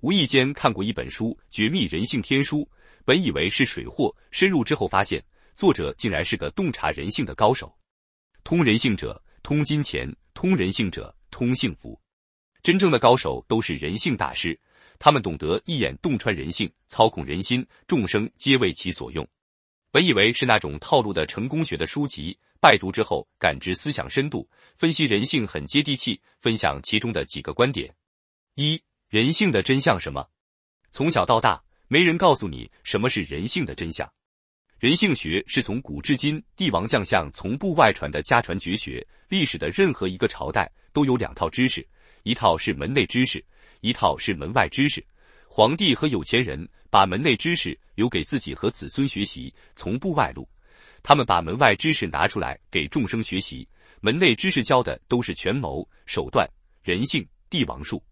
无意间看过一本书《绝密人性天书》，本以为是水货，深入之后发现作者竟然是个洞察人性的高手。通人性者通金钱，通人性者通幸福。真正的高手都是人性大师，他们懂得一眼洞穿人性，操控人心，众生皆为其所用。本以为是那种套路的成功学的书籍，拜读之后感知思想深度，分析人性很接地气。分享其中的几个观点：一。人性的真相什么？从小到大，没人告诉你什么是人性的真相。人性学是从古至今帝王将相从不外传的家传绝学。历史的任何一个朝代都有两套知识，一套是门内知识，一套是门外知识。皇帝和有钱人把门内知识留给自己和子孙学习，从不外露。他们把门外知识拿出来给众生学习。门内知识教的都是权谋手段、人性、帝王术。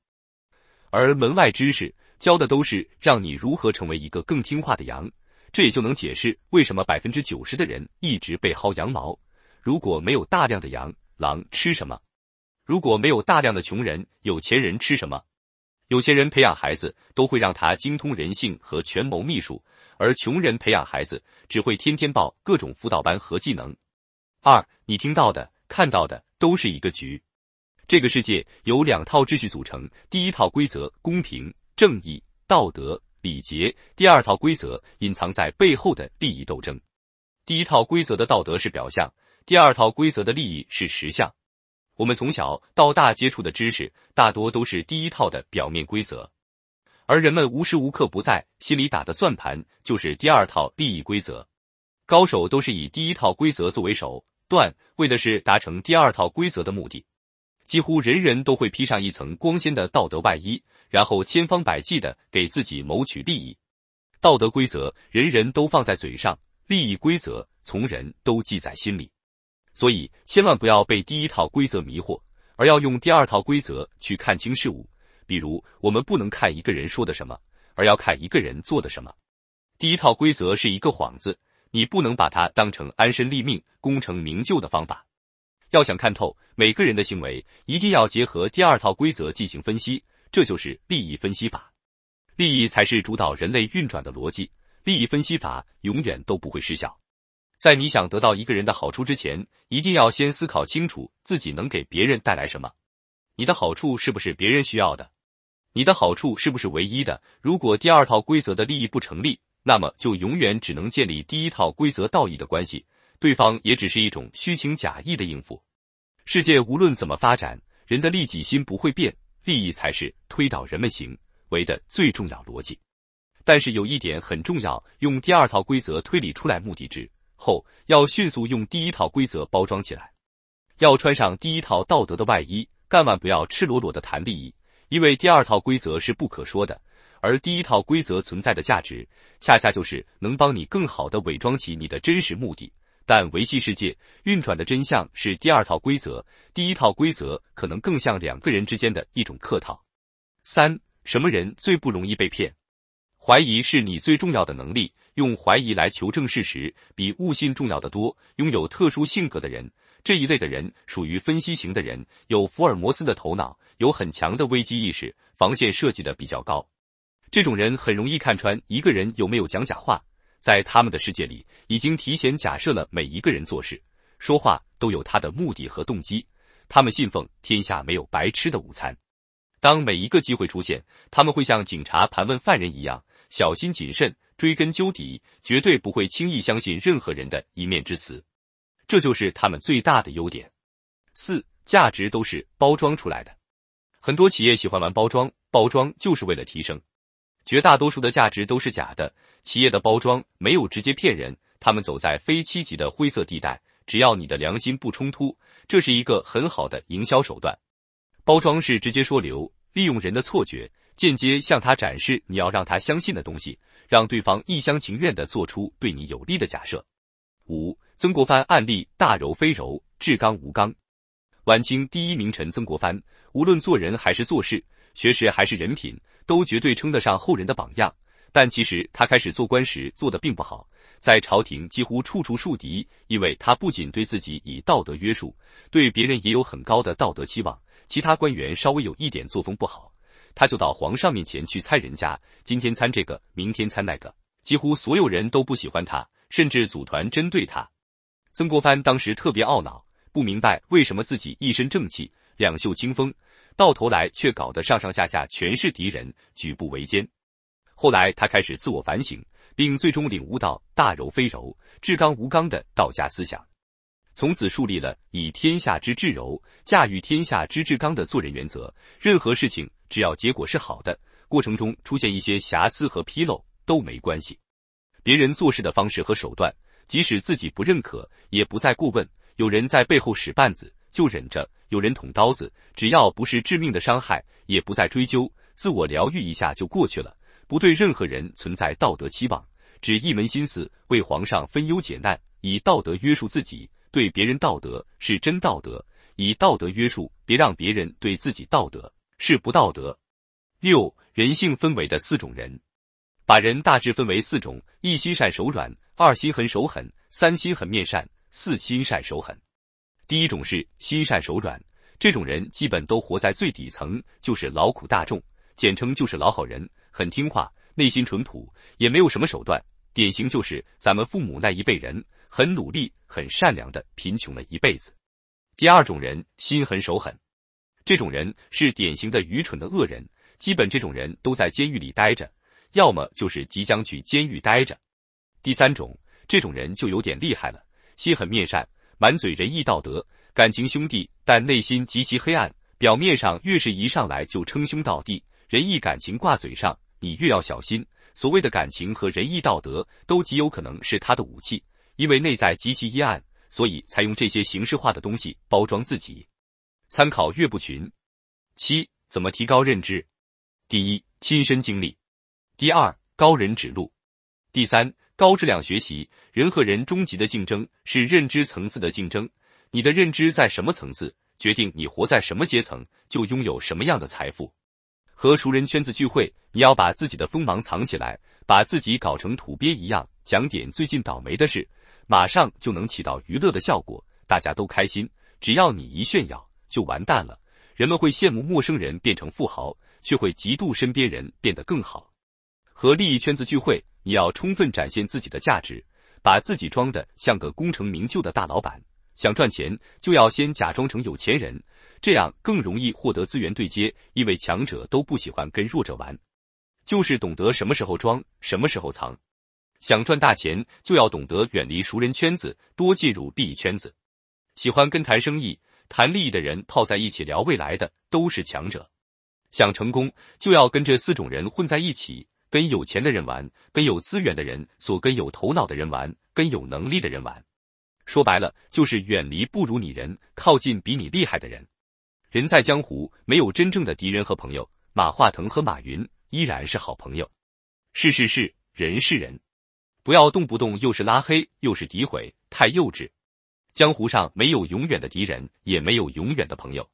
而门外知识教的都是让你如何成为一个更听话的羊，这也就能解释为什么百分之九十的人一直被薅羊毛。如果没有大量的羊，狼吃什么？如果没有大量的穷人，有钱人吃什么？有钱人培养孩子都会让他精通人性和权谋秘术，而穷人培养孩子只会天天报各种辅导班和技能。二，你听到的、看到的都是一个局。这个世界由两套秩序组成，第一套规则公平、正义、道德、礼节；第二套规则隐藏在背后的利益斗争。第一套规则的道德是表象，第二套规则的利益是实相。我们从小到大接触的知识大多都是第一套的表面规则，而人们无时无刻不在心里打的算盘就是第二套利益规则。高手都是以第一套规则作为手段，为的是达成第二套规则的目的。几乎人人都会披上一层光鲜的道德外衣，然后千方百计的给自己谋取利益。道德规则人人都放在嘴上，利益规则从人都记在心里。所以千万不要被第一套规则迷惑，而要用第二套规则去看清事物。比如，我们不能看一个人说的什么，而要看一个人做的什么。第一套规则是一个幌子，你不能把它当成安身立命、功成名就的方法。要想看透每个人的行为，一定要结合第二套规则进行分析，这就是利益分析法。利益才是主导人类运转的逻辑，利益分析法永远都不会失效。在你想得到一个人的好处之前，一定要先思考清楚自己能给别人带来什么。你的好处是不是别人需要的？你的好处是不是唯一的？如果第二套规则的利益不成立，那么就永远只能建立第一套规则道义的关系。对方也只是一种虚情假意的应付。世界无论怎么发展，人的利己心不会变，利益才是推导人们行为的最重要逻辑。但是有一点很重要，用第二套规则推理出来目的之后，要迅速用第一套规则包装起来，要穿上第一套道德的外衣，干万不要赤裸裸的谈利益，因为第二套规则是不可说的，而第一套规则存在的价值，恰恰就是能帮你更好的伪装起你的真实目的。但维系世界运转的真相是第二套规则，第一套规则可能更像两个人之间的一种客套。三什么人最不容易被骗？怀疑是你最重要的能力，用怀疑来求证事实，比悟信重要的多。拥有特殊性格的人，这一类的人属于分析型的人，有福尔摩斯的头脑，有很强的危机意识，防线设计的比较高。这种人很容易看穿一个人有没有讲假话。在他们的世界里，已经提前假设了每一个人做事、说话都有他的目的和动机。他们信奉天下没有白吃的午餐。当每一个机会出现，他们会像警察盘问犯人一样小心谨慎，追根究底，绝对不会轻易相信任何人的一面之词。这就是他们最大的优点。四、价值都是包装出来的。很多企业喜欢玩包装，包装就是为了提升。绝大多数的价值都是假的，企业的包装没有直接骗人，他们走在非七级的灰色地带，只要你的良心不冲突，这是一个很好的营销手段。包装是直接说流，利用人的错觉，间接向他展示你要让他相信的东西，让对方一厢情愿的做出对你有利的假设。五，曾国藩案例大柔非柔，至刚无刚。晚清第一名臣曾国藩，无论做人还是做事。学识还是人品，都绝对称得上后人的榜样。但其实他开始做官时做的并不好，在朝廷几乎处处树敌，因为他不仅对自己以道德约束，对别人也有很高的道德期望。其他官员稍微有一点作风不好，他就到皇上面前去参人家，今天参这个，明天参那个，几乎所有人都不喜欢他，甚至组团针对他。曾国藩当时特别懊恼，不明白为什么自己一身正气，两袖清风。到头来却搞得上上下下全是敌人，举步维艰。后来他开始自我反省，并最终领悟到“大柔非柔，至刚无刚”的道家思想。从此树立了以天下之至柔驾驭天下之至刚的做人原则。任何事情只要结果是好的，过程中出现一些瑕疵和纰漏都没关系。别人做事的方式和手段，即使自己不认可，也不再过问。有人在背后使绊子，就忍着。有人捅刀子，只要不是致命的伤害，也不再追究，自我疗愈一下就过去了。不对任何人存在道德期望，只一门心思为皇上分忧解难，以道德约束自己。对别人道德是真道德，以道德约束，别让别人对自己道德是不道德。六人性分为的四种人，把人大致分为四种：一心善手软，二心狠手狠，三心狠面善，四心善手狠。第一种是心善手软，这种人基本都活在最底层，就是劳苦大众，简称就是老好人，很听话，内心淳朴，也没有什么手段，典型就是咱们父母那一辈人，很努力，很善良的贫穷了一辈子。第二种人心狠手狠，这种人是典型的愚蠢的恶人，基本这种人都在监狱里待着，要么就是即将去监狱待着。第三种，这种人就有点厉害了，心狠面善。满嘴仁义道德、感情兄弟，但内心极其黑暗。表面上越是一上来就称兄道弟、仁义感情挂嘴上，你越要小心。所谓的感情和仁义道德，都极有可能是他的武器，因为内在极其阴暗，所以才用这些形式化的东西包装自己。参考岳不群。七、怎么提高认知？第一，亲身经历；第二，高人指路；第三。高质量学习，人和人终极的竞争是认知层次的竞争。你的认知在什么层次，决定你活在什么阶层，就拥有什么样的财富。和熟人圈子聚会，你要把自己的锋芒藏起来，把自己搞成土鳖一样，讲点最近倒霉的事，马上就能起到娱乐的效果，大家都开心。只要你一炫耀，就完蛋了。人们会羡慕陌生人变成富豪，却会嫉妒身边人变得更好。和利益圈子聚会。你要充分展现自己的价值，把自己装的像个功成名就的大老板。想赚钱，就要先假装成有钱人，这样更容易获得资源对接，因为强者都不喜欢跟弱者玩。就是懂得什么时候装，什么时候藏。想赚大钱，就要懂得远离熟人圈子，多进入利益圈子。喜欢跟谈生意、谈利益的人泡在一起聊未来的，都是强者。想成功，就要跟这四种人混在一起。跟有钱的人玩，跟有资源的人所跟有头脑的人玩，跟有能力的人玩。说白了，就是远离不如你人，靠近比你厉害的人。人在江湖，没有真正的敌人和朋友。马化腾和马云依然是好朋友。是是是，人是人，不要动不动又是拉黑又是诋毁，太幼稚。江湖上没有永远的敌人，也没有永远的朋友。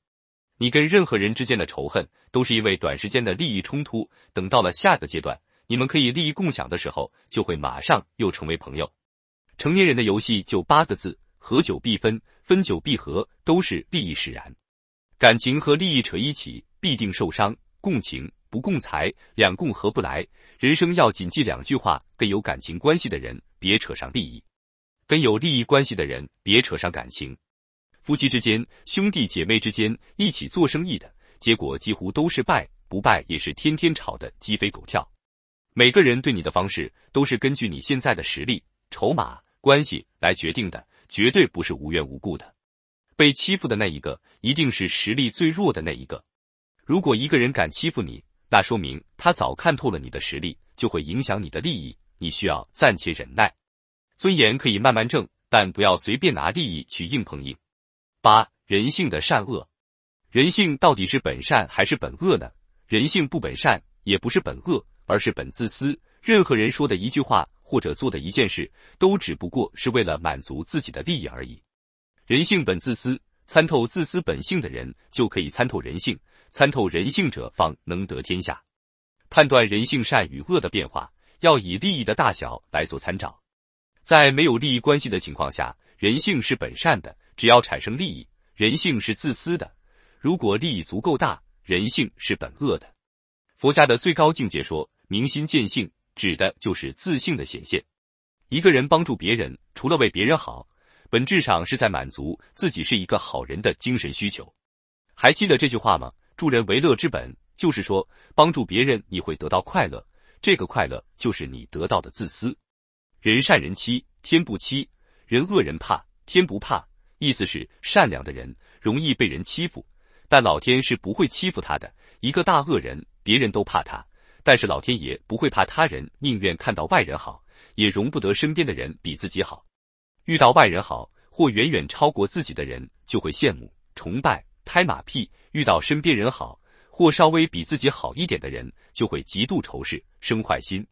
你跟任何人之间的仇恨，都是因为短时间的利益冲突。等到了下个阶段。你们可以利益共享的时候，就会马上又成为朋友。成年人的游戏就八个字：合久必分，分久必合，都是利益使然。感情和利益扯一起，必定受伤。共情不共财，两共合不来。人生要谨记两句话：跟有感情关系的人别扯上利益，跟有利益关系的人别扯上感情。夫妻之间、兄弟姐妹之间一起做生意的结果，几乎都是败，不败也是天天吵得鸡飞狗跳。每个人对你的方式都是根据你现在的实力、筹码、关系来决定的，绝对不是无缘无故的。被欺负的那一个，一定是实力最弱的那一个。如果一个人敢欺负你，那说明他早看透了你的实力，就会影响你的利益。你需要暂且忍耐，尊严可以慢慢挣，但不要随便拿利益去硬碰硬。八、人性的善恶，人性到底是本善还是本恶呢？人性不本善，也不是本恶。而是本自私，任何人说的一句话或者做的一件事，都只不过是为了满足自己的利益而已。人性本自私，参透自私本性的人，就可以参透人性。参透人性者，方能得天下。判断人性善与恶的变化，要以利益的大小来做参照。在没有利益关系的情况下，人性是本善的；只要产生利益，人性是自私的。如果利益足够大，人性是本恶的。佛家的最高境界说。明心见性，指的就是自信的显现。一个人帮助别人，除了为别人好，本质上是在满足自己是一个好人的精神需求。还记得这句话吗？助人为乐之本，就是说帮助别人你会得到快乐，这个快乐就是你得到的自私。人善人欺天不欺，人恶人怕天不怕，意思是善良的人容易被人欺负，但老天是不会欺负他的。一个大恶人，别人都怕他。但是老天爷不会怕他人，宁愿看到外人好，也容不得身边的人比自己好。遇到外人好或远远超过自己的人，就会羡慕、崇拜、拍马屁；遇到身边人好或稍微比自己好一点的人，就会极度仇视、生坏心。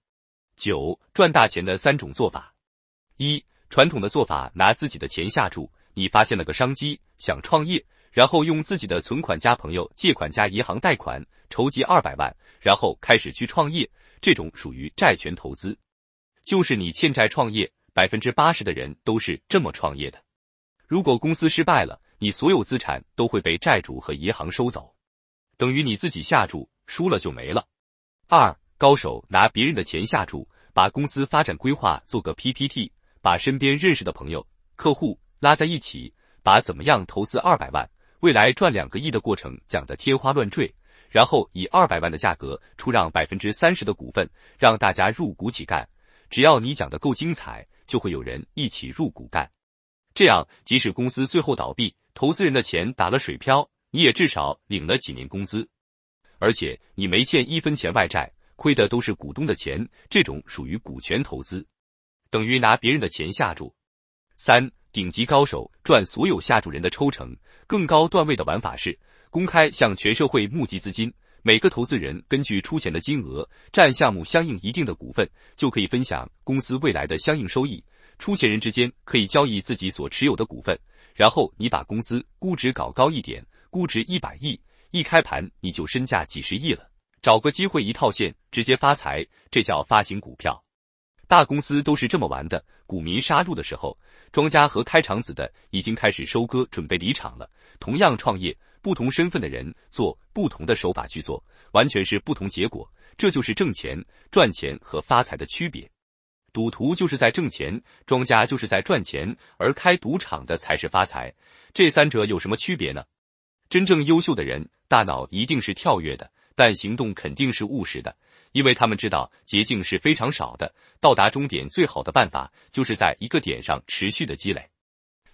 九赚大钱的三种做法：一、传统的做法，拿自己的钱下注。你发现了个商机，想创业，然后用自己的存款加朋友借款加银行贷款筹集二百万。然后开始去创业，这种属于债权投资，就是你欠债创业，百分之八十的人都是这么创业的。如果公司失败了，你所有资产都会被债主和银行收走，等于你自己下注输了就没了。二高手拿别人的钱下注，把公司发展规划做个 PPT，把身边认识的朋友、客户拉在一起，把怎么样投资二百万，未来赚两个亿的过程讲得天花乱坠。然后以二百万的价格出让百分之三十的股份，让大家入股起干。只要你讲的够精彩，就会有人一起入股干。这样，即使公司最后倒闭，投资人的钱打了水漂，你也至少领了几年工资，而且你没欠一分钱外债，亏的都是股东的钱。这种属于股权投资，等于拿别人的钱下注。三顶级高手赚所有下注人的抽成。更高段位的玩法是。公开向全社会募集资金，每个投资人根据出钱的金额占项目相应一定的股份，就可以分享公司未来的相应收益。出钱人之间可以交易自己所持有的股份，然后你把公司估值搞高一点，估值一百亿，一开盘你就身价几十亿了，找个机会一套现直接发财，这叫发行股票。大公司都是这么玩的，股民杀入的时候，庄家和开场子的已经开始收割，准备离场了。同样创业。不同身份的人做不同的手法去做，完全是不同结果。这就是挣钱、赚钱和发财的区别。赌徒就是在挣钱，庄家就是在赚钱，而开赌场的才是发财。这三者有什么区别呢？真正优秀的人，大脑一定是跳跃的，但行动肯定是务实的，因为他们知道捷径是非常少的，到达终点最好的办法就是在一个点上持续的积累。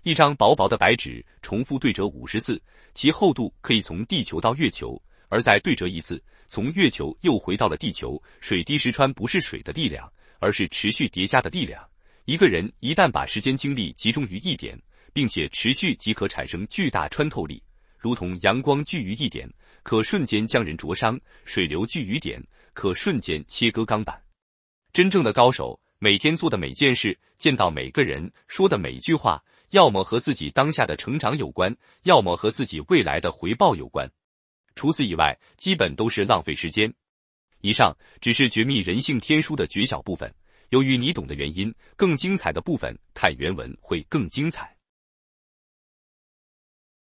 一张薄薄的白纸，重复对折五十次，其厚度可以从地球到月球；而再对折一次，从月球又回到了地球。水滴石穿，不是水的力量，而是持续叠加的力量。一个人一旦把时间精力集中于一点，并且持续，即可产生巨大穿透力，如同阳光聚于一点，可瞬间将人灼伤；水流聚于点，可瞬间切割钢板。真正的高手，每天做的每件事，见到每个人，说的每句话。要么和自己当下的成长有关，要么和自己未来的回报有关。除此以外，基本都是浪费时间。以上只是绝密人性天书的绝小部分，由于你懂的原因，更精彩的部分看原文会更精彩。